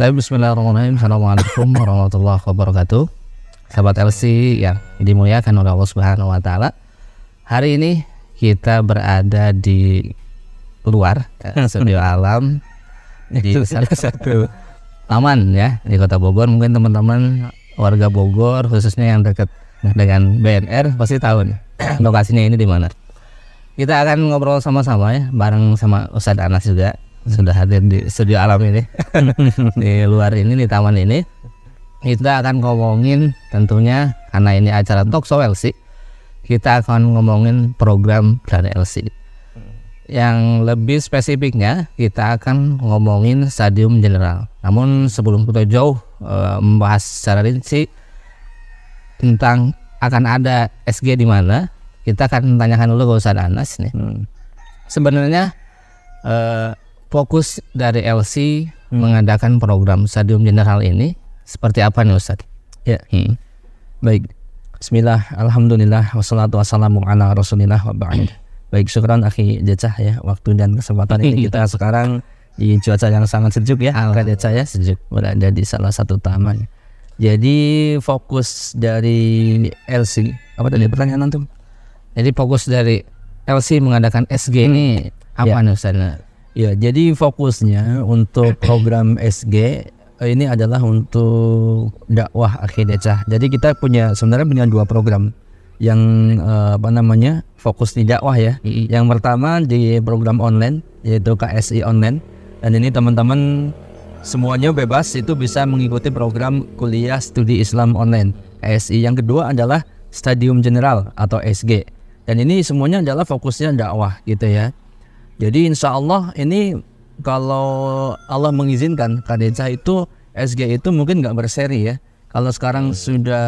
Tapi bismillahirrahmanirrahim. Assalamualaikum warahmatullahi wabarakatuh. Sahabat LC yang dimuliakan oleh Allah Subhanahu wa taala. Hari ini kita berada di luar studio alam di salah satu taman ya di Kota Bogor. Mungkin teman-teman warga Bogor khususnya yang dekat dengan BNR pasti tahu nih lokasinya ini di mana. Kita akan ngobrol sama-sama ya bareng sama Ustadz Anas juga sudah hadir di studio alam ini di luar ini di taman ini kita akan ngomongin tentunya karena ini acara talk show LC kita akan ngomongin program dari LC yang lebih spesifiknya kita akan ngomongin stadium general namun sebelum kita jauh e, membahas secara rinci tentang akan ada SG di mana kita akan tanyakan dulu ke Ustaz Anas nih hmm. sebenarnya e, fokus dari LC hmm. mengadakan program Stadium General ini seperti apa nih Ustadz? Ya, hmm. baik. Bismillah, Alhamdulillah, wassalatu wassalamu ala rasulillah wa ba'd. Baik, syukran akhi Jecah ya, waktu dan kesempatan ini kita sekarang di cuaca yang sangat sejuk ya, Kak Jecah ya, sejuk. Berada di salah satu taman. Jadi fokus dari LC, apa tadi hmm. pertanyaan antum? Jadi fokus dari LC mengadakan SG ini hmm. apa ya. nih Ustaz? Ya, jadi fokusnya untuk program SG eh, ini adalah untuk dakwah akidecah. Jadi kita punya sebenarnya punya dua program yang eh, apa namanya fokus di dakwah ya. Yang pertama di program online yaitu KSI online dan ini teman-teman semuanya bebas itu bisa mengikuti program kuliah studi Islam online KSI. Yang kedua adalah Stadium General atau SG dan ini semuanya adalah fokusnya dakwah gitu ya jadi insya Allah ini kalau Allah mengizinkan Kadeca itu SG itu mungkin nggak berseri ya. Kalau sekarang hmm. sudah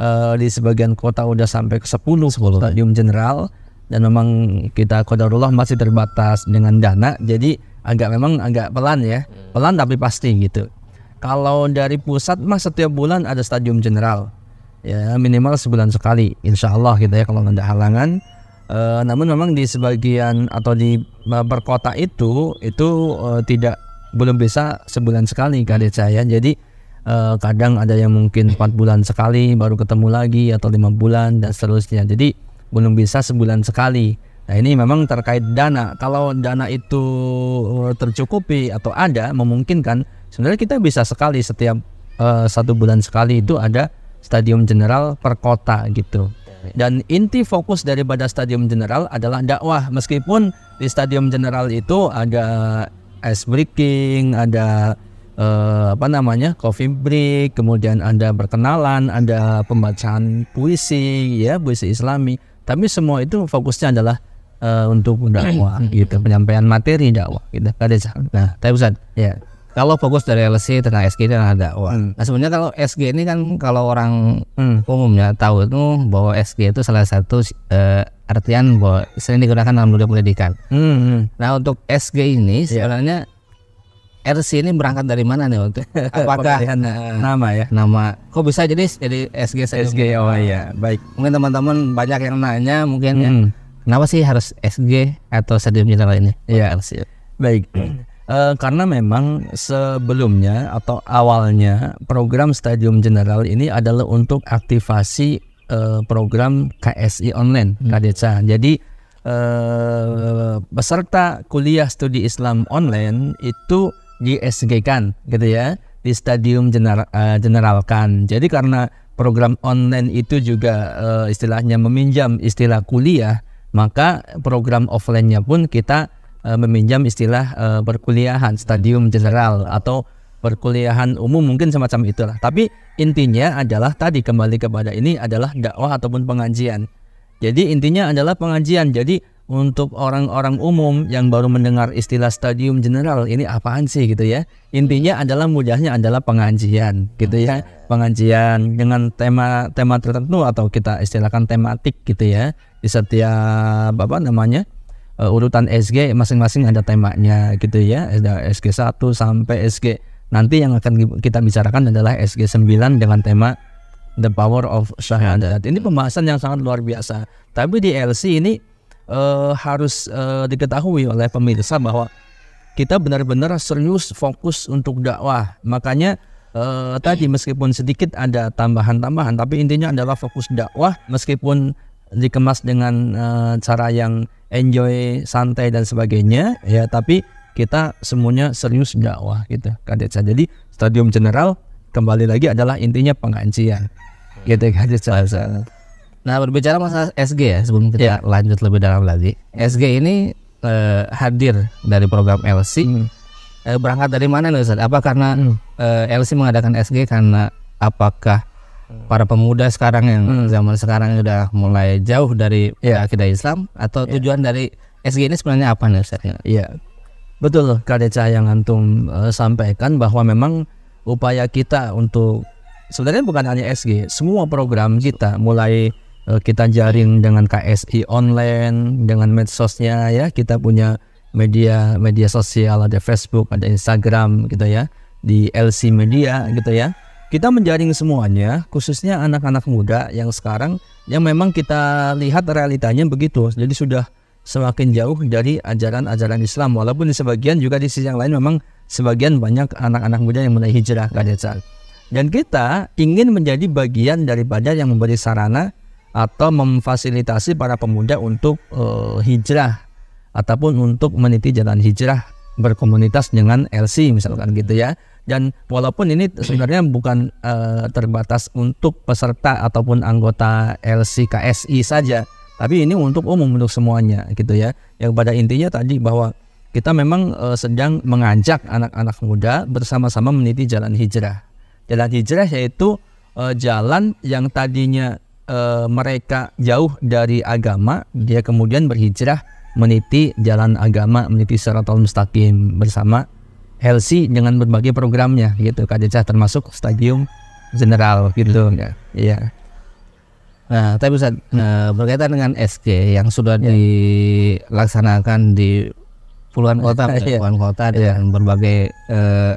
uh, di sebagian kota udah sampai ke 10, 10. stadium general dan memang kita kodarullah masih terbatas dengan dana. Jadi agak memang agak pelan ya. Hmm. Pelan tapi pasti gitu. Kalau dari pusat mah setiap bulan ada stadium general. Ya minimal sebulan sekali insya Allah gitu ya kalau nggak ada halangan Uh, namun memang di sebagian atau di e, perkota itu itu uh, tidak belum bisa sebulan sekali kadet saya. Jadi uh, kadang ada yang mungkin empat bulan sekali baru ketemu lagi atau lima bulan dan seterusnya. Jadi belum bisa sebulan sekali. Nah ini memang terkait dana. Kalau dana itu tercukupi atau ada memungkinkan, sebenarnya kita bisa sekali setiap uh, satu bulan sekali itu ada stadium general per kota gitu. Iya. Dan inti fokus daripada stadium general adalah dakwah. Meskipun di stadium general itu ada ice breaking, ada eh, apa namanya coffee break, kemudian ada perkenalan, ada pembacaan puisi, ya puisi Islami. Tapi semua itu fokusnya adalah eh, untuk dakwah, hmm. gitu penyampaian materi dakwah, gitu. Nah, tapi Ustaz, ya kalau fokus dari LC tentang SG dan ada dakwah. Hmm. Nah sebenarnya kalau SG ini kan kalau orang hmm. umumnya tahu itu bahwa SG itu salah satu uh, artian bahwa sering digunakan dalam dunia pendidikan. Hmm. hmm. Nah untuk SG ini iya. sebenarnya yeah. RC ini berangkat dari mana nih untuk apakah eh, nama ya nama kok bisa jadi jadi SG saja? SG oh iya baik mungkin teman-teman banyak yang nanya mungkin ya. hmm. ya, kenapa sih harus SG atau stadium general ini? Iya yeah. Baik. Eh, karena memang sebelumnya atau awalnya program Stadium General ini adalah untuk aktivasi uh, program KSI online hmm. Kadeca. Jadi uh, peserta kuliah studi Islam online itu di SG kan gitu ya di Stadium General uh, Generalkan. Jadi karena program online itu juga uh, istilahnya meminjam istilah kuliah, maka program offline-nya pun kita uh, meminjam istilah uh, perkuliahan stadium general atau perkuliahan umum mungkin semacam itulah. Tapi intinya adalah tadi kembali kepada ini adalah dakwah ataupun pengajian. Jadi intinya adalah pengajian. Jadi untuk orang-orang umum yang baru mendengar istilah stadium general ini apaan sih gitu ya. Intinya adalah mudahnya adalah pengajian gitu ya. Pengajian dengan tema-tema tertentu atau kita istilahkan tematik gitu ya di setiap apa namanya? uh, urutan SG masing-masing ada temanya gitu ya ada SG 1 sampai SG nanti yang akan kita bicarakan adalah SG 9 dengan tema The Power of Syahadat ini pembahasan yang sangat luar biasa tapi di LC ini uh, harus uh, diketahui oleh pemirsa bahwa kita benar-benar serius fokus untuk dakwah makanya uh, tadi meskipun sedikit ada tambahan-tambahan tapi intinya adalah fokus dakwah meskipun dikemas dengan uh, cara yang enjoy santai dan sebagainya ya tapi kita semuanya serius dakwah gitu kadetsa jadi stadium general kembali lagi adalah intinya pengajian gitu kadetsa nah berbicara masalah SG ya sebelum kita ya. lanjut lebih dalam lagi SG ini eh, hadir dari program LC hmm. eh, berangkat dari mana nih Ustaz? apa karena hmm. eh, LC mengadakan SG karena apakah para pemuda sekarang yang hmm. zaman sekarang sudah mulai jauh dari yeah. akidah Islam atau yeah. tujuan dari SG ini sebenarnya apa nih Ustaz? Iya. Yeah. Betul Kadeca yang antum uh, sampaikan bahwa memang upaya kita untuk sebenarnya bukan hanya SG, semua program kita mulai uh, kita jaring dengan KSI online, dengan medsosnya ya, kita punya media media sosial ada Facebook, ada Instagram gitu ya, di LC Media gitu ya kita menjaring semuanya, khususnya anak-anak muda yang sekarang yang memang kita lihat realitanya begitu. Jadi sudah semakin jauh dari ajaran-ajaran Islam. Walaupun di sebagian juga di sisi yang lain memang sebagian banyak anak-anak muda yang mulai hijrah ke desa. Dan kita ingin menjadi bagian daripada yang memberi sarana atau memfasilitasi para pemuda untuk uh, hijrah ataupun untuk meniti jalan hijrah berkomunitas dengan LC misalkan gitu ya dan walaupun ini sebenarnya bukan uh, terbatas untuk peserta ataupun anggota LCKSI saja, tapi ini untuk umum untuk semuanya gitu ya. Yang pada intinya tadi bahwa kita memang uh, sedang mengajak anak-anak muda bersama-sama meniti jalan hijrah. Jalan hijrah yaitu uh, jalan yang tadinya uh, mereka jauh dari agama, dia kemudian berhijrah meniti jalan agama, meniti syaratul mustaqim bersama Healthy dengan berbagai programnya gitu Kak Jecah termasuk Stadium General gitu hmm, ya. ya. Iya. Nah, tapi Ustaz, nah, berkaitan dengan SG yang sudah ya. dilaksanakan di puluhan kota, ya. puluhan kota iya. dengan ya. berbagai eh,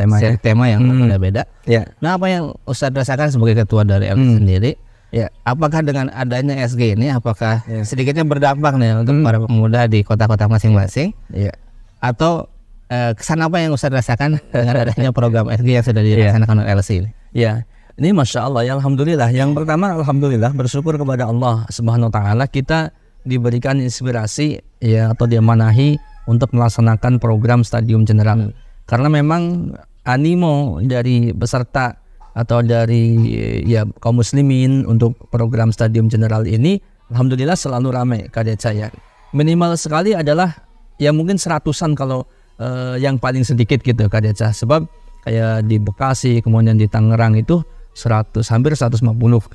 tema ya. tema yang hmm. berbeda-beda. Hmm. Ya. Nah, apa yang Ustaz rasakan sebagai ketua dari LC hmm. sendiri? Ya, apakah dengan adanya SG ini apakah ya. sedikitnya berdampak nih untuk hmm. para pemuda di kota-kota masing-masing? Ya. Atau Eh, kesan apa yang Ustaz rasakan dengan adanya program SG yang sudah iya. dilaksanakan oleh LSI ini? Ya, ini masya Allah ya alhamdulillah. Yang pertama alhamdulillah bersyukur kepada Allah Subhanahu Wa Taala kita diberikan inspirasi ya atau diamanahi untuk melaksanakan program Stadium General. Hmm. Karena memang animo dari peserta atau dari ya kaum muslimin untuk program Stadium General ini alhamdulillah selalu ramai kadet saya. Minimal sekali adalah ya mungkin seratusan kalau uh, yang paling sedikit gitu Kak Deca sebab kayak di Bekasi kemudian di Tangerang itu 100 hampir 150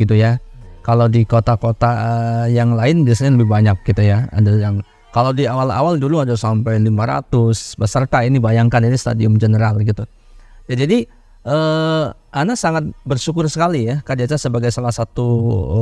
gitu ya kalau di kota-kota eh, yang lain biasanya lebih banyak gitu ya ada yang kalau di awal-awal dulu ada sampai 500 peserta ini bayangkan ini stadium general gitu ya jadi uh, Ana sangat bersyukur sekali ya Kak Deca sebagai salah satu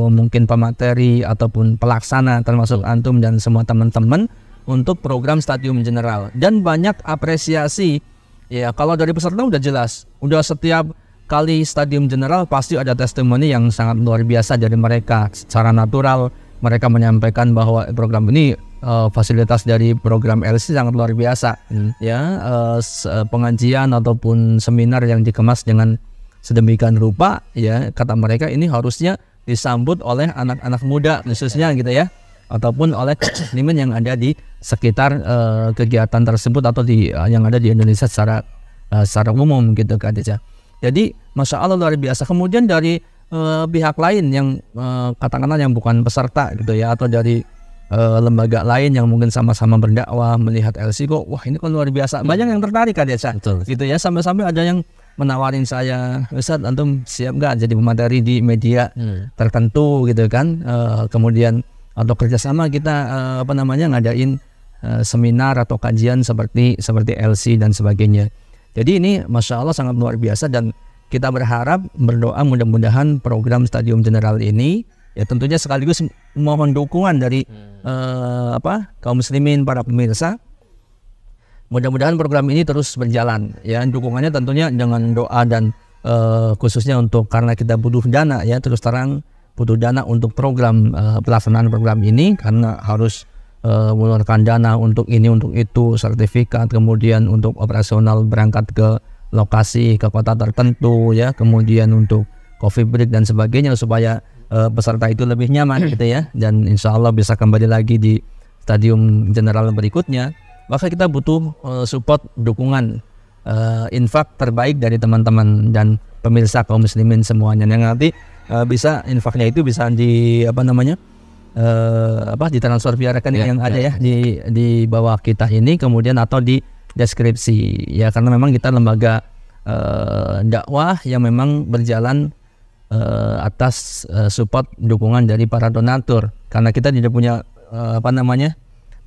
uh, mungkin pemateri ataupun pelaksana termasuk hmm. antum dan semua teman-teman untuk program Stadium General dan banyak apresiasi ya kalau dari peserta udah jelas udah setiap kali Stadium General pasti ada testimoni yang sangat luar biasa dari mereka secara natural mereka menyampaikan bahwa program ini uh, fasilitas dari program LC sangat luar biasa hmm. ya uh, pengajian ataupun seminar yang dikemas dengan sedemikian rupa ya kata mereka ini harusnya disambut oleh anak-anak muda khususnya gitu ya ataupun oleh seniman yang ada di sekitar uh, kegiatan tersebut atau di uh, yang ada di Indonesia secara uh, secara umum gitu kan ya. Jadi masya Allah luar biasa. Kemudian dari uh, pihak lain yang uh, katakanlah yang bukan peserta gitu ya atau dari uh, lembaga lain yang mungkin sama-sama berdakwah melihat LC kok wah ini kan luar biasa hmm. banyak yang tertarik kan ya Gitu ya sampai-sampai ada yang menawarin saya Ustaz antum siap nggak jadi pemateri di media hmm. tertentu gitu kan uh, kemudian atau kerjasama kita uh, apa namanya ngadain uh, seminar atau kajian seperti seperti LC dan sebagainya. Jadi ini masya Allah sangat luar biasa dan kita berharap berdoa mudah-mudahan program Stadium General ini ya tentunya sekaligus mohon dukungan dari uh, apa kaum muslimin para pemirsa. Mudah-mudahan program ini terus berjalan ya dukungannya tentunya dengan doa dan uh, khususnya untuk karena kita butuh dana ya terus terang butuh dana untuk program uh, pelaksanaan program ini karena harus uh, mengeluarkan dana untuk ini untuk itu sertifikat kemudian untuk operasional berangkat ke lokasi ke kota tertentu ya kemudian untuk coffee break dan sebagainya supaya uh, peserta itu lebih nyaman gitu ya dan insya Allah bisa kembali lagi di stadium general berikutnya maka kita butuh uh, support dukungan uh, infak terbaik dari teman-teman dan pemirsa kaum muslimin semuanya yang nanti uh, bisa infaknya itu bisa di apa namanya uh, apa ditransfer via rekening yeah, yang ada ya, ya, ya di di bawah kita ini kemudian atau di deskripsi ya karena memang kita lembaga uh, dakwah yang memang berjalan uh, atas uh, support dukungan dari para donatur karena kita tidak punya uh, apa namanya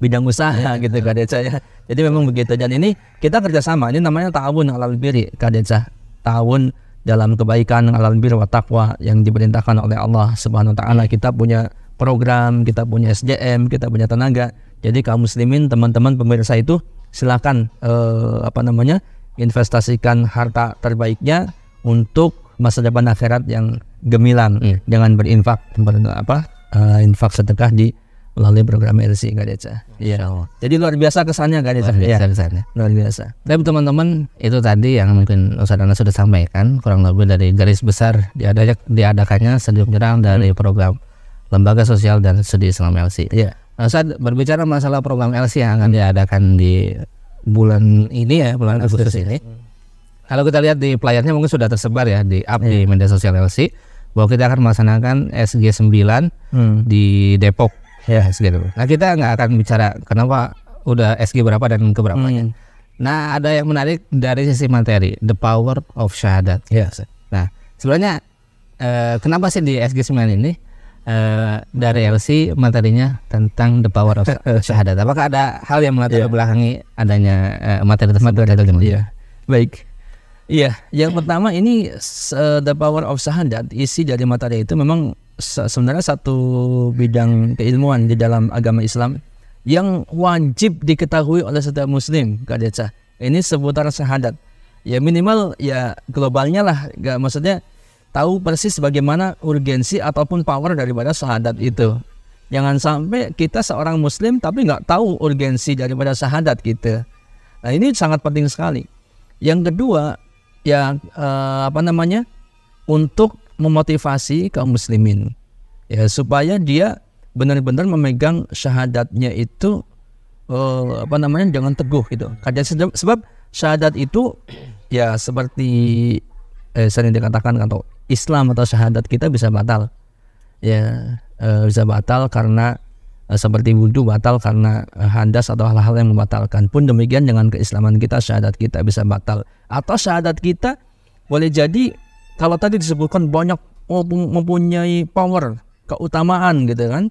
bidang usaha yeah. gitu ya. kadeca ya. Jadi memang begitu dan ini kita kerjasama ini namanya tahun alal biri kadeca Tahun dalam kebaikan alam bir wa taqwa yang diperintahkan oleh Allah Subhanahu wa taala. Hmm. Kita punya program, kita punya SDM, kita punya tenaga. Jadi kaum muslimin, teman-teman pemirsa itu silakan eh, apa namanya? investasikan harta terbaiknya untuk masa depan akhirat yang gemilang. Hmm. Jangan berinfak apa? Uh, infak sedekah di melalui program RC Kak Deca. Iya. Jadi luar biasa kesannya Kak Deca. Luar biasa ya. kesannya. Luar biasa. Tapi teman-teman itu tadi yang mungkin Ustadz Anda sudah sampaikan kurang lebih dari garis besar diadak diadakannya studi penyerang hmm. dari hmm. program Lembaga Sosial dan Studi Islam LC. Iya. Nah, Ustaz berbicara masalah program LC yang akan hmm. diadakan di bulan ini ya, bulan Agustus, ini. Hmm. Kalau kita lihat di playernya mungkin sudah tersebar ya di up yeah. di iya. media sosial LC bahwa kita akan melaksanakan SG 9 hmm. di Depok ya SG dulu. Nah kita nggak akan bicara kenapa udah SG berapa dan keberapanya. Hmm. Nah ada yang menarik dari sisi materi, the power of syahadat. Yes. Ya. Nah sebenarnya eh, kenapa sih di SG 9 ini eh, dari LC materinya tentang the power of syahadat? Apakah ada hal yang melatar yeah. belakangi adanya eh, materi tersebut? Materi tersebut. Yeah. Ya. Baik. Iya, yang ya. pertama ini uh, the power of syahadat isi dari materi itu memang sebenarnya satu bidang keilmuan di dalam agama Islam yang wajib diketahui oleh setiap muslim Kak Deca. Ini seputar syahadat. Ya minimal ya globalnya lah, gak maksudnya tahu persis bagaimana urgensi ataupun power daripada sahadat itu. Jangan sampai kita seorang muslim tapi nggak tahu urgensi daripada sahadat kita Nah, ini sangat penting sekali. Yang kedua, ya eh, apa namanya? untuk memotivasi kaum muslimin ya supaya dia benar-benar memegang syahadatnya itu uh, apa namanya jangan teguh gitu. Karena sebab syahadat itu ya seperti eh, sering dikatakan kalau Islam atau syahadat kita bisa batal ya uh, bisa batal karena uh, seperti wudhu batal karena uh, hadas atau hal-hal yang membatalkan pun demikian dengan keislaman kita syahadat kita bisa batal atau syahadat kita boleh jadi kalau tadi disebutkan banyak mempunyai power, keutamaan gitu kan,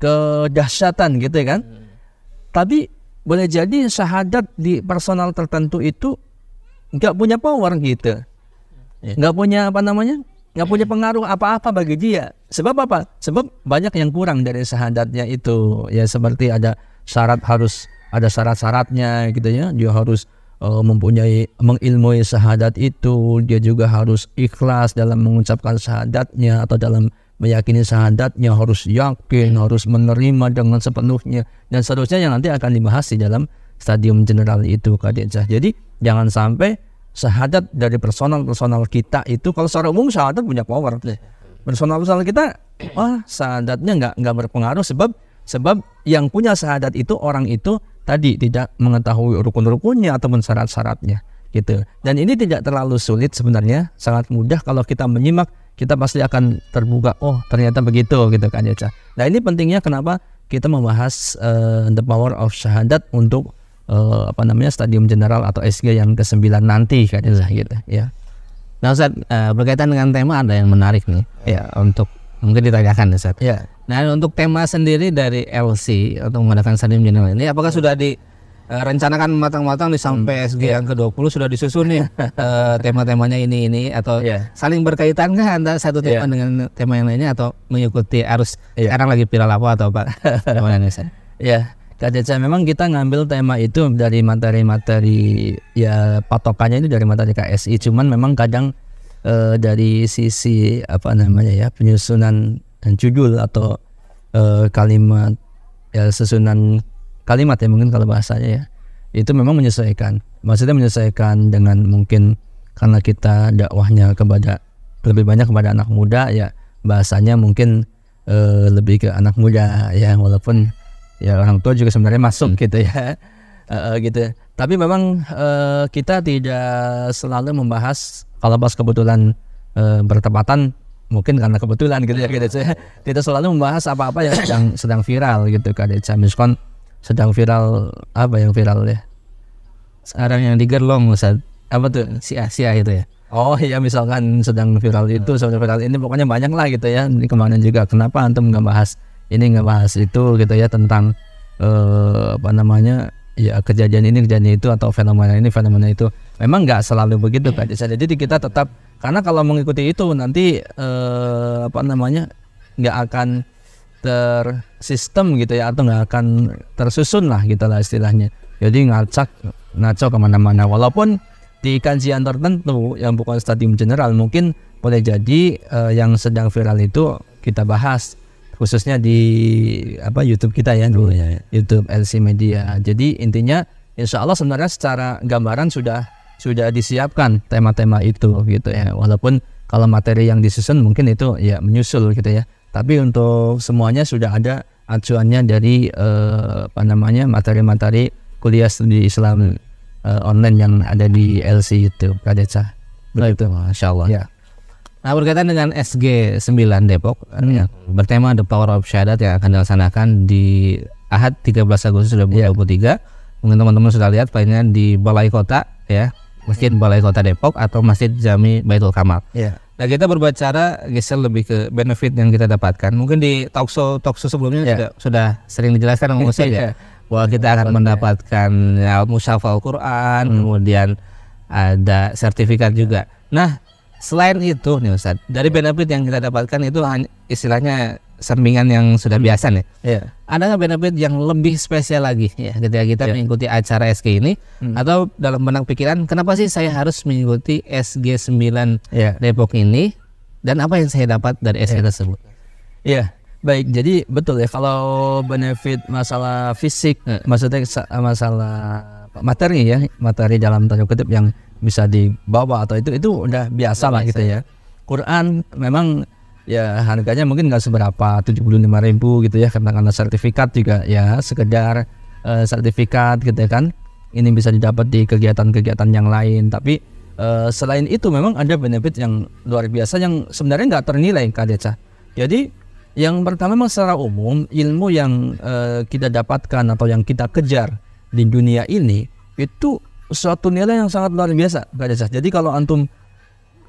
kedahsyatan gitu kan. Hmm. Tapi boleh jadi syahadat di personal tertentu itu nggak punya power gitu, ya. nggak punya apa namanya, nggak punya hmm. pengaruh apa-apa bagi dia. Sebab apa? Sebab banyak yang kurang dari syahadatnya itu. Ya seperti ada syarat harus ada syarat-syaratnya gitu ya. Dia harus uh, mempunyai mengilmui syahadat itu dia juga harus ikhlas dalam mengucapkan syahadatnya atau dalam meyakini syahadatnya harus yakin hmm. harus menerima dengan sepenuhnya dan seterusnya yang nanti akan dibahas di dalam stadium general itu kadecah jadi jangan sampai syahadat dari personal-personal kita itu kalau secara umum syahadat punya power personal-personal kita wah syahadatnya nggak nggak berpengaruh sebab sebab yang punya syahadat itu orang itu tadi tidak mengetahui rukun-rukunnya ataupun syarat-syaratnya gitu. Dan ini tidak terlalu sulit sebenarnya, sangat mudah kalau kita menyimak kita pasti akan terbuka oh ternyata begitu gitu kan ya. Nah, ini pentingnya kenapa kita membahas uh, the power of syahadat untuk uh, apa namanya stadium general atau SG yang ke-9 nanti kan ya gitu ya. Nah, Ustaz, uh, berkaitan dengan tema ada yang menarik nih ya untuk mungkin ditanyakan Ustaz. Ya. Nah, untuk tema sendiri dari LC atau mengadakan Sanim general ini apakah iya. sudah direncanakan uh, rencanakan matang-matang di sampai hmm. SG iya. yang ke-20 sudah disusun nih uh, tema-temanya ini ini atau yeah. saling berkaitan berkaitankah antara satu iya. tema yeah. dengan tema yang lainnya atau mengikuti arus yeah. sekarang lagi viral apa atau apa Gimana saya. Ya. Kak Ceca, memang kita ngambil tema itu dari materi-materi ya patokannya itu dari materi KSI. Cuman memang kadang uh, dari sisi apa namanya ya penyusunan judul atau uh, kalimat ya susunan kalimat ya mungkin kalau bahasanya ya itu memang menyesuaikan maksudnya menyesuaikan dengan mungkin karena kita dakwahnya kepada lebih banyak kepada anak muda ya bahasanya mungkin uh, lebih ke anak muda ya walaupun ya orang tua juga sebenarnya masuk hmm. gitu ya uh, gitu tapi memang uh, kita tidak selalu membahas kalau pas kebetulan e, bertepatan mungkin karena kebetulan gitu ya gitu. kita selalu membahas apa-apa yang sedang sedang viral gitu KDC miskon sedang viral apa yang viral ya sekarang yang digerlong Ustaz apa tuh si Asia itu ya oh iya misalkan sedang viral itu sedang viral ini pokoknya banyak lah gitu ya ini kemarin juga kenapa antum nggak bahas ini nggak bahas itu gitu ya tentang eh, apa namanya ya kejadian ini kejadian itu atau fenomena ini fenomena itu memang nggak selalu begitu iya. Pak Desa. Jadi kita tetap karena kalau mengikuti itu nanti eh, apa namanya nggak akan tersistem gitu ya atau nggak akan tersusun lah gitu lah istilahnya jadi ngacak ngaco kemana-mana walaupun di kajian tertentu yang bukan stadium general mungkin boleh jadi eh, yang sedang viral itu kita bahas khususnya di apa YouTube kita ya dulu oh, ya iya. YouTube LC Media jadi intinya Insya Allah sebenarnya secara gambaran sudah sudah disiapkan tema-tema itu gitu ya walaupun kalau materi yang disusun mungkin itu ya menyusul gitu ya tapi untuk semuanya sudah ada acuannya dari eh, apa namanya materi-materi kuliah studi Islam eh, online yang ada di LC itu Kadeca begitu Masya Allah ya. Nah berkaitan dengan SG 9 Depok hmm. ya, bertema The Power of Syahadat yang akan dilaksanakan di Ahad 13 Agustus 2023. Yeah. Mungkin teman-teman sudah lihat palingnya di Balai Kota ya. Masjid Balai Kota Depok atau Masjid Jami Baitul Kamal. Yeah. Nah kita berbicara geser lebih ke benefit yang kita dapatkan. Mungkin di talkshow talkshow sebelumnya yeah. sudah sudah sering dijelaskan sama Ustaz ya iya. bahwa kita akan iya. mendapatkan ya, al Quran, hmm. kemudian ada sertifikat juga. Nah selain itu nih Ustaz, dari benefit yang kita dapatkan itu hanya istilahnya sampingan yang sudah hmm. biasa nih. Yeah. Ada nggak benefit yang lebih spesial lagi ya ketika kita iya. mengikuti acara SG ini hmm. atau dalam benang pikiran kenapa sih saya harus mengikuti SG 9 iya. Depok ini dan apa yang saya dapat dari SG iya. tersebut? Ya baik. Jadi betul ya kalau benefit masalah fisik, maksudnya masalah materi ya, materi dalam tanda kutip yang bisa dibawa atau itu itu udah biasa lah gitu ya. Quran memang ya harganya mungkin nggak seberapa tujuh puluh lima ribu gitu ya karena karena sertifikat juga ya sekedar uh, sertifikat gitu ya kan ini bisa didapat di kegiatan-kegiatan yang lain tapi uh, selain itu memang ada benefit yang luar biasa yang sebenarnya nggak ternilai Kak Deca jadi yang pertama memang secara umum ilmu yang uh, kita dapatkan atau yang kita kejar di dunia ini itu suatu nilai yang sangat luar biasa Kak Deca jadi kalau antum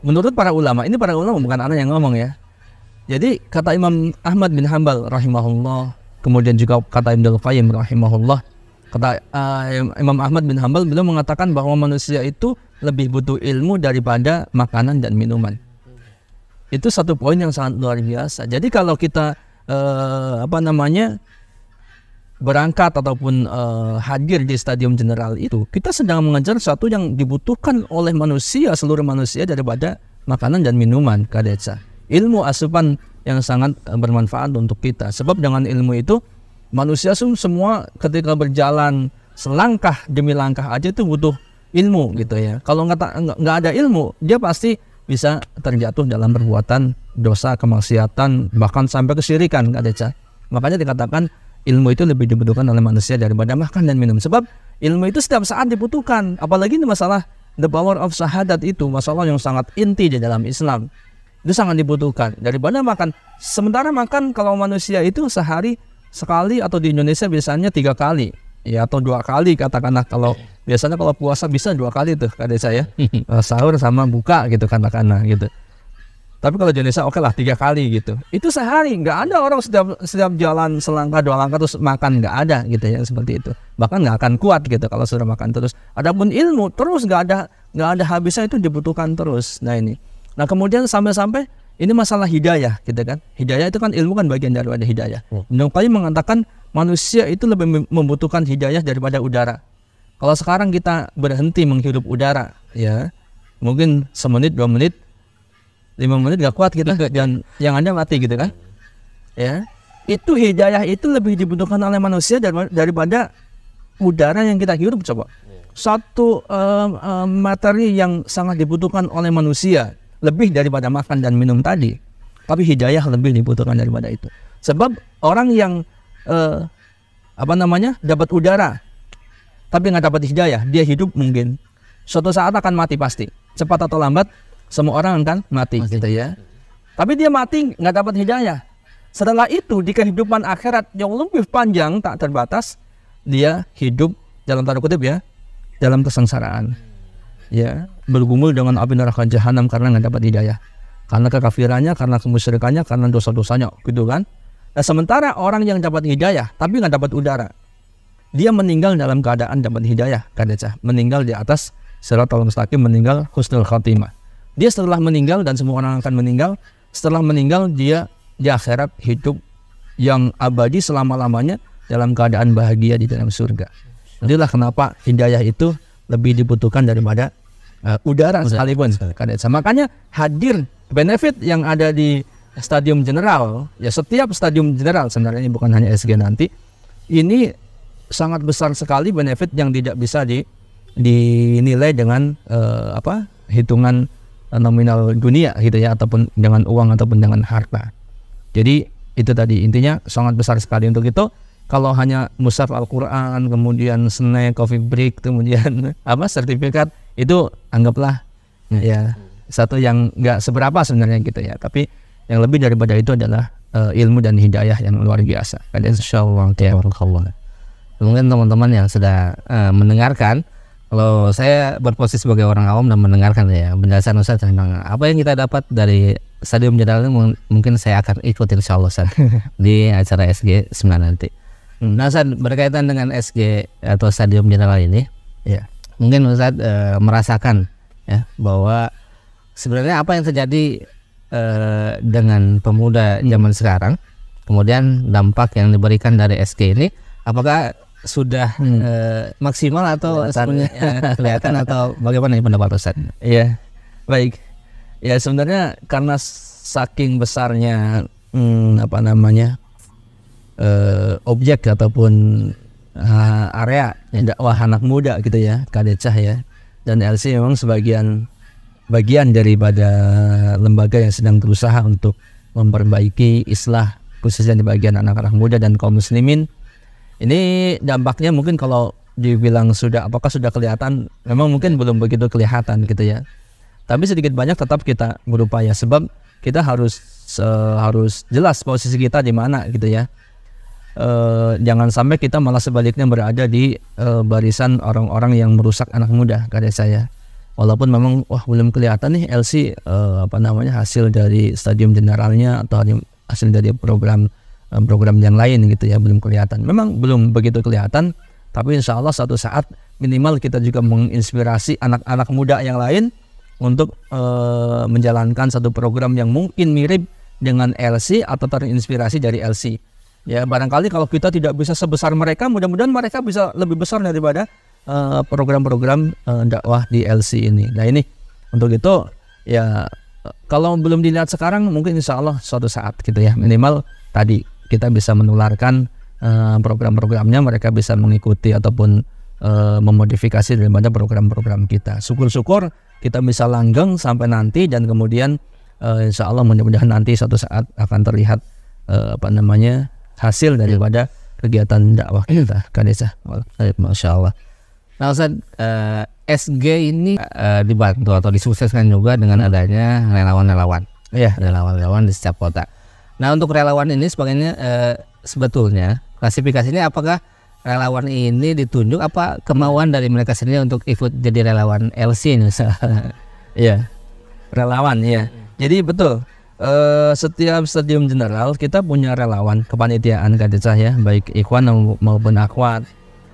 menurut para ulama ini para ulama bukan anak yang ngomong ya jadi kata Imam Ahmad bin Hambal rahimahullah, kemudian juga kata Ibnu Qayyim rahimahullah, kata uh, Imam Ahmad bin Hambal beliau mengatakan bahwa manusia itu lebih butuh ilmu daripada makanan dan minuman. Itu satu poin yang sangat luar biasa. Jadi kalau kita uh, apa namanya berangkat ataupun uh, hadir di stadium general itu, kita sedang mengejar satu yang dibutuhkan oleh manusia seluruh manusia daripada makanan dan minuman, Kadeca ilmu asupan yang sangat eh, bermanfaat untuk kita. Sebab dengan ilmu itu manusia semua ketika berjalan selangkah demi langkah aja itu butuh ilmu gitu ya. Kalau nggak nggak ada ilmu, dia pasti bisa terjatuh dalam perbuatan dosa, kemaksiatan, bahkan sampai kesirikan Kak Deca. Makanya dikatakan ilmu itu lebih dibutuhkan oleh manusia daripada makan dan minum. Sebab ilmu itu setiap saat dibutuhkan. Apalagi ini masalah the power of sahadat itu, masalah yang sangat inti di dalam Islam itu sangat dibutuhkan Dari mana makan sementara makan kalau manusia itu sehari sekali atau di Indonesia biasanya tiga kali ya atau dua kali katakanlah kalau biasanya kalau puasa bisa dua kali tuh kata saya eh, sahur sama buka gitu kan katakanlah gitu tapi kalau Indonesia oke okay lah tiga kali gitu itu sehari nggak ada orang setiap setiap jalan selangkah dua langkah terus makan nggak ada gitu ya seperti itu bahkan nggak akan kuat gitu kalau sudah makan terus adapun ilmu terus nggak ada nggak ada habisnya itu dibutuhkan terus nah ini Nah kemudian sampai-sampai ini masalah hidayah gitu kan. Hidayah itu kan ilmu kan bagian daripada hidayah. Hmm. Nah, mengatakan manusia itu lebih membutuhkan hidayah daripada udara. Kalau sekarang kita berhenti menghirup udara ya mungkin semenit dua menit lima menit gak kuat kita gitu, dan yang anda mati gitu kan ya itu hidayah itu lebih dibutuhkan oleh manusia daripada udara yang kita hirup coba hmm. satu um, um, materi yang sangat dibutuhkan oleh manusia lebih daripada makan dan minum tadi, tapi hidayah lebih dibutuhkan daripada itu. Sebab orang yang eh, apa namanya dapat udara, tapi nggak dapat hidayah, dia hidup mungkin suatu saat akan mati pasti, cepat atau lambat semua orang akan mati, mati. gitu ya. Tapi dia mati nggak dapat hidayah. Setelah itu di kehidupan akhirat yang lebih panjang tak terbatas, dia hidup dalam tanda kutip ya dalam kesengsaraan ya bergumul dengan api neraka jahanam karena nggak dapat hidayah karena kekafirannya karena kemusyrikannya karena dosa-dosanya gitu kan nah sementara orang yang dapat hidayah tapi nggak dapat udara dia meninggal dalam keadaan dapat hidayah cah meninggal di atas al mustaqim meninggal husnul khatimah dia setelah meninggal dan semua orang akan meninggal setelah meninggal dia di akhirat hidup yang abadi selama-lamanya dalam keadaan bahagia di dalam surga. Itulah kenapa hidayah itu lebih dibutuhkan daripada uh, udara, udara sekalipun. Sama. Makanya hadir benefit yang ada di stadium general, ya setiap stadium general sebenarnya ini bukan hanya SG nanti, ini sangat besar sekali benefit yang tidak bisa di dinilai dengan uh, apa hitungan eh, nominal dunia gitu ya ataupun dengan uang ataupun dengan harta. Jadi itu tadi intinya sangat besar sekali untuk itu kalau hanya musaf Al-Qur'an kemudian snack coffee break kemudian apa sertifikat itu anggaplah hmm. ya satu yang nggak seberapa sebenarnya gitu ya tapi yang lebih daripada itu adalah uh, ilmu dan hidayah yang luar biasa ya. kalian mungkin teman-teman yang sudah uh, mendengarkan kalau saya berposisi sebagai orang awam dan mendengarkan ya penjelasan Ustaz tentang apa yang kita dapat dari stadium ini mungkin saya akan ikut insya Allah Ustaz di acara SG 9 nanti hmm. nah Ustaz berkaitan dengan SG atau stadium jadwal ini ya mungkin Ustadz e, merasakan ya bahwa sebenarnya apa yang terjadi e, dengan pemuda hmm. zaman sekarang kemudian dampak yang diberikan dari SK ini apakah sudah hmm. e, maksimal atau kelihatan, kelihatan atau bagaimana pendapat Ustaz? Iya. Baik. Ya sebenarnya karena saking besarnya hmm, apa namanya? E, objek ataupun uh, area dakwah anak muda gitu ya kadecah ya dan LC memang sebagian bagian daripada lembaga yang sedang berusaha untuk memperbaiki islah khususnya di bagian anak-anak muda dan kaum muslimin ini dampaknya mungkin kalau dibilang sudah apakah sudah kelihatan memang mungkin belum begitu kelihatan gitu ya tapi sedikit banyak tetap kita berupaya sebab kita harus uh, harus jelas posisi kita di mana gitu ya Eh, jangan sampai kita malah sebaliknya berada di uh, barisan orang-orang yang merusak anak muda karya saya walaupun memang wah belum kelihatan nih LC uh, eh, apa namanya hasil dari stadium generalnya atau hasil dari program uh, program yang lain gitu ya belum kelihatan memang belum begitu kelihatan tapi insya Allah suatu saat minimal kita juga menginspirasi anak-anak muda yang lain untuk e, menjalankan satu program yang mungkin mirip dengan LC atau terinspirasi dari LC Ya barangkali kalau kita tidak bisa sebesar mereka, mudah-mudahan mereka bisa lebih besar daripada eh, program-program uh, uh, dakwah di LC ini. Nah ini untuk itu ya kalau belum dilihat sekarang mungkin insya Allah suatu saat gitu ya minimal tadi kita bisa menularkan uh, program-programnya mereka bisa mengikuti ataupun uh, memodifikasi daripada program-program kita. Syukur-syukur kita bisa langgeng sampai nanti dan kemudian uh, insya Allah mudah-mudahan nanti suatu saat akan terlihat uh, apa namanya hasil daripada kegiatan dakwah hmm. kita Kadesa Masya Allah Nah Ustaz eh, SG ini eh, dibantu atau disukseskan juga dengan adanya relawan-relawan Iya, relawan-relawan di setiap kota Nah untuk relawan ini sebagainya eh, sebetulnya klasifikasinya apakah relawan ini ditunjuk apa kemauan dari mereka sendiri untuk ikut jadi relawan LC ini Iya relawan ya jadi betul Uh, setiap stadium general kita punya relawan kepanitiaan kadesa ya baik ikhwan maupun akhwat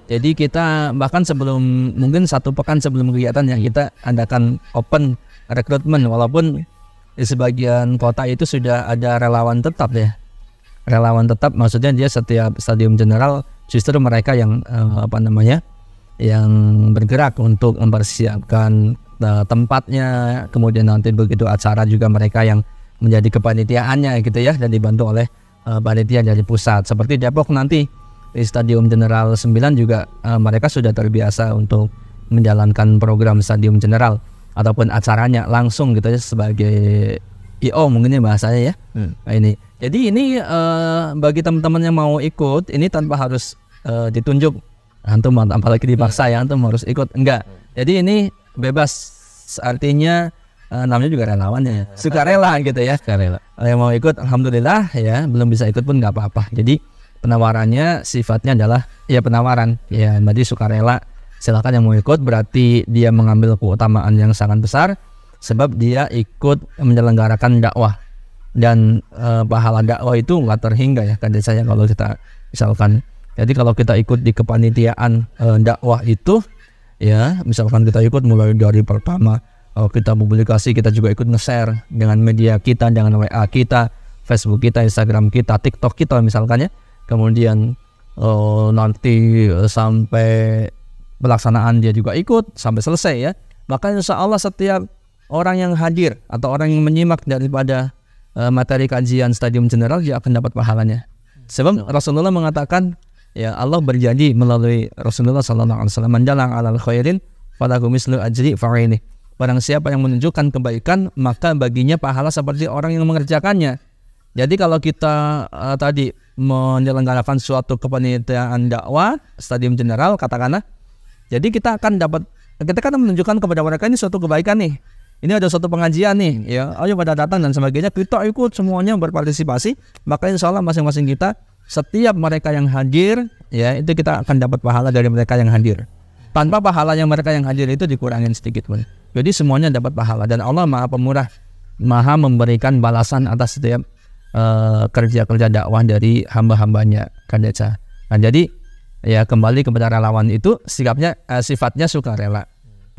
jadi kita bahkan sebelum mungkin satu pekan sebelum kegiatan yang kita adakan open rekrutmen walaupun di sebagian kota itu sudah ada relawan tetap ya relawan tetap maksudnya dia setiap stadium general justru mereka yang uh, apa namanya yang bergerak untuk mempersiapkan uh, tempatnya kemudian nanti begitu acara juga mereka yang menjadi kepanitiaannya gitu ya dan dibantu oleh uh, panitia dari pusat. Seperti Depok nanti di Stadium General 9 juga uh, mereka sudah terbiasa untuk menjalankan program Stadium General ataupun acaranya langsung gitu ya sebagai IO mungkin ya bahasanya ya. Hmm. Nah, ini. Jadi ini uh, bagi teman-teman yang mau ikut ini tanpa harus uh, ditunjuk antum apalagi dipaksa ya antum harus ikut enggak. Jadi ini bebas artinya uh, namanya juga relawan ya suka rela gitu ya suka rela yang mau ikut alhamdulillah ya belum bisa ikut pun nggak apa-apa jadi penawarannya sifatnya adalah ya penawaran ya berarti sukarela silakan yang mau ikut berarti dia mengambil keutamaan yang sangat besar sebab dia ikut menyelenggarakan dakwah dan e, pahala dakwah itu nggak terhingga ya kan saya kalau kita misalkan jadi kalau kita ikut di kepanitiaan e, dakwah itu ya misalkan kita ikut mulai dari pertama kalau oh, kita publikasi kita juga ikut nge-share dengan media kita dengan WA kita Facebook kita Instagram kita TikTok kita misalkan ya kemudian uh, nanti eh, sampai pelaksanaan dia juga ikut sampai selesai ya maka insya Allah setiap orang yang hadir atau orang yang menyimak daripada eh, materi kajian stadium general dia akan dapat pahalanya sebab Rasulullah mengatakan ya Allah berjanji melalui Rasulullah Sallallahu Alaihi Wasallam menjalang alal khairin pada kumislu ajri fa'ini Barang siapa yang menunjukkan kebaikan, maka baginya pahala seperti orang yang mengerjakannya. Jadi kalau kita uh, tadi menyelenggarakan suatu kepanitiaan dakwah stadium general katakanlah, jadi kita akan dapat kita kan menunjukkan kepada mereka ini suatu kebaikan nih. Ini ada suatu pengajian nih, ya. Ayo pada datang dan sebagainya. Kita ikut semuanya berpartisipasi. Maka insya Allah masing-masing kita setiap mereka yang hadir, ya itu kita akan dapat pahala dari mereka yang hadir tanpa pahala yang mereka yang hadir itu dikurangin sedikit pun jadi semuanya dapat pahala dan Allah maha pemurah maha memberikan balasan atas setiap kerja eh, kerja-kerja dakwah dari hamba-hambanya kadeca nah jadi ya kembali kepada relawan itu sikapnya uh, sifatnya rela.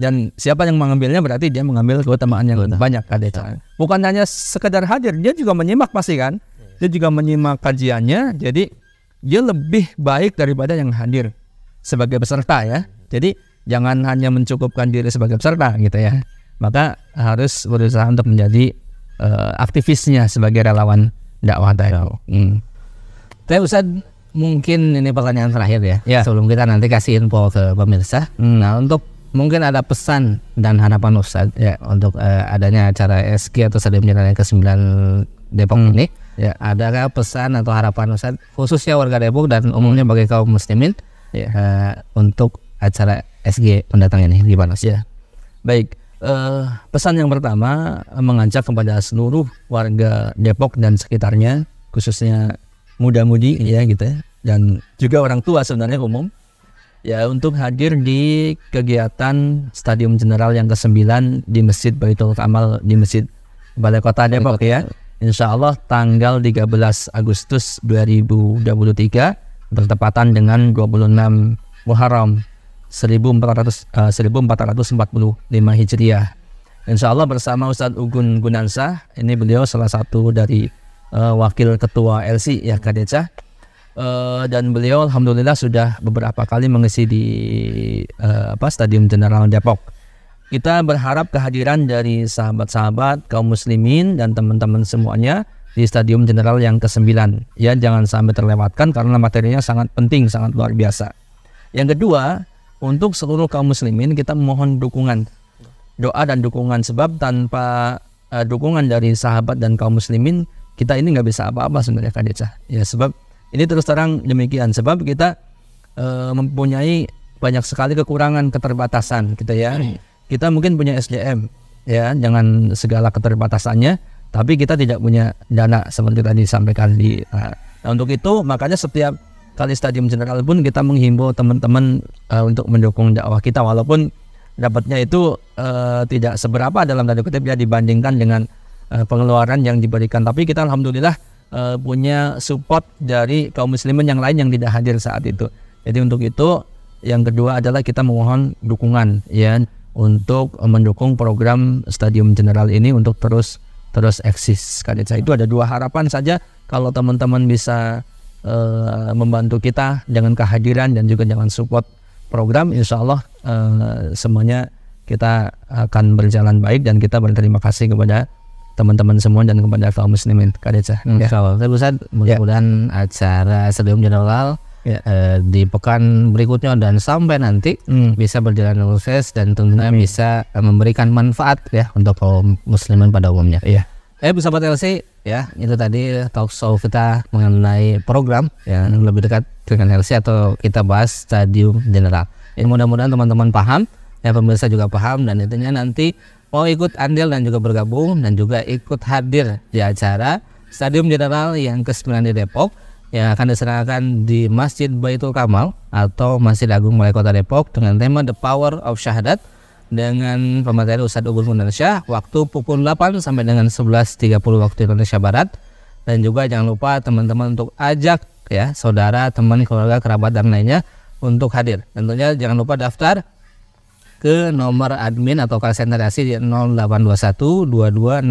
dan siapa yang mengambilnya berarti dia mengambil keutamaan yang kan, Betul. banyak kadeca bukan hanya sekedar hadir dia juga menyimak pasti kan dia juga menyimak kajiannya jadi dia lebih baik daripada yang hadir sebagai peserta ya jadi jangan hanya mencukupkan diri sebagai peserta gitu ya. Maka harus berusaha untuk menjadi uh, aktivisnya sebagai relawan dakwah tadi. Ya. Hmm. Tapi Ustaz mungkin ini pertanyaan terakhir ya. ya. Sebelum kita nanti kasih info ke pemirsa. Hmm. Nah untuk mungkin ada pesan dan harapan Ustaz ya. untuk uh, adanya acara SG atau Stadium Jalan ke-9 Depok hmm. ini. Ya. Adakah pesan atau harapan Ustaz khususnya warga Depok dan umumnya bagi kaum muslimin ya. uh, untuk acara SG pendatang ini di Panas. Ya. Baik, uh, pesan yang pertama mengajak kepada seluruh warga Depok dan sekitarnya, khususnya muda-mudi ya gitu ya, dan juga orang tua sebenarnya umum ya untuk hadir di kegiatan Stadium General yang ke-9 di Masjid Baitul Kamal di Masjid Balai Kota Depok ya. Insya Allah tanggal 13 Agustus 2023 bertepatan dengan 26 Muharram 1400 uh, 1445 Hijriah. Insya Allah bersama Ustadz Ugun Gunansah, ini beliau salah satu dari uh, wakil ketua LC ya Kadecah. Eh, uh, dan beliau alhamdulillah sudah beberapa kali mengisi di uh, apa Stadium General Depok. Kita berharap kehadiran dari sahabat-sahabat kaum muslimin dan teman-teman semuanya di Stadium General yang ke-9. Ya, jangan sampai terlewatkan karena materinya sangat penting, sangat luar biasa. Yang kedua, untuk seluruh kaum muslimin kita mohon dukungan doa dan dukungan sebab tanpa uh, dukungan dari sahabat dan kaum muslimin kita ini nggak bisa apa-apa sebenarnya Kak Ya sebab ini terus terang demikian sebab kita uh, mempunyai banyak sekali kekurangan keterbatasan gitu ya. Kita mungkin punya SDM ya jangan segala keterbatasannya tapi kita tidak punya dana seperti tadi sampaikan di eh, nah, untuk itu makanya setiap kali Stadium General pun kita menghimbau teman-teman uh, untuk mendukung dakwah kita walaupun dapatnya itu uh, tidak seberapa dalam tanda kutip ya dibandingkan dengan uh, pengeluaran yang diberikan tapi kita alhamdulillah uh, punya support dari kaum muslimin yang lain yang tidak hadir saat itu. Jadi untuk itu yang kedua adalah kita memohon dukungan ya untuk mendukung program Stadium General ini untuk terus terus eksis. saya itu ada dua harapan saja kalau teman-teman bisa uh, membantu kita dengan kehadiran dan juga jangan support program insya Allah uh, semuanya kita akan berjalan baik dan kita berterima kasih kepada teman-teman semua dan kepada kaum muslimin kadeca ya. Insya Allah. Ya. mudah-mudahan acara sebelum General ya. eh, di pekan berikutnya dan sampai nanti hmm. bisa berjalan sukses dan tentunya bisa memberikan manfaat ya untuk kaum muslimin pada umumnya. Iya. Eh bersama buat LC ya itu tadi talk show kita mengenai program yang lebih dekat dengan LC atau kita bahas stadium general. Ini mudah-mudahan teman-teman paham ya pemirsa juga paham dan intinya nanti mau ikut andil dan juga bergabung dan juga ikut hadir di acara Stadium General yang ke-9 di Depok yang akan diserahkan di Masjid Baitul Kamal atau Masjid Agung Balai Kota Depok dengan tema The Power of Syahadat dengan pemateri Ustadz Ubul Indonesia, waktu pukul 8 sampai dengan 11.30 waktu Indonesia Barat dan juga jangan lupa teman-teman untuk ajak ya saudara, teman, keluarga, kerabat dan lainnya untuk hadir. Tentunya jangan lupa daftar ke nomor admin atau call center ASI di 0821 2266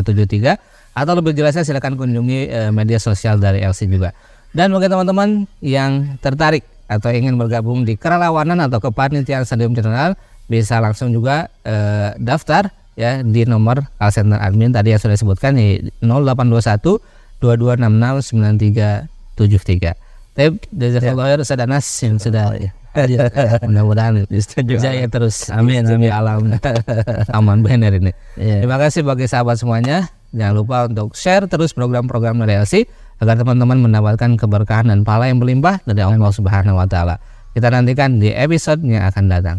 9373 atau lebih jelasnya silakan kunjungi eh, media sosial dari LC juga. Dan bagi teman-teman yang tertarik atau ingin bergabung di kerelawanan atau kepanitiaan Stadium General bisa langsung juga eh, daftar ya di nomor call center admin tadi yang sudah disebutkan di 0821 2266 9373. Tapi dari ya. lawyer Ustaz Anas yang sudah ya. mudah-mudahan jaya terus. Amin. Amin. Alam aman benar ini. Ya. Terima kasih bagi sahabat semuanya. Jangan lupa untuk share terus program-program LC agar teman-teman mendapatkan keberkahan dan pahala yang berlimpah dari Allah Subhanahu wa taala. Kita nantikan di episode yang akan datang.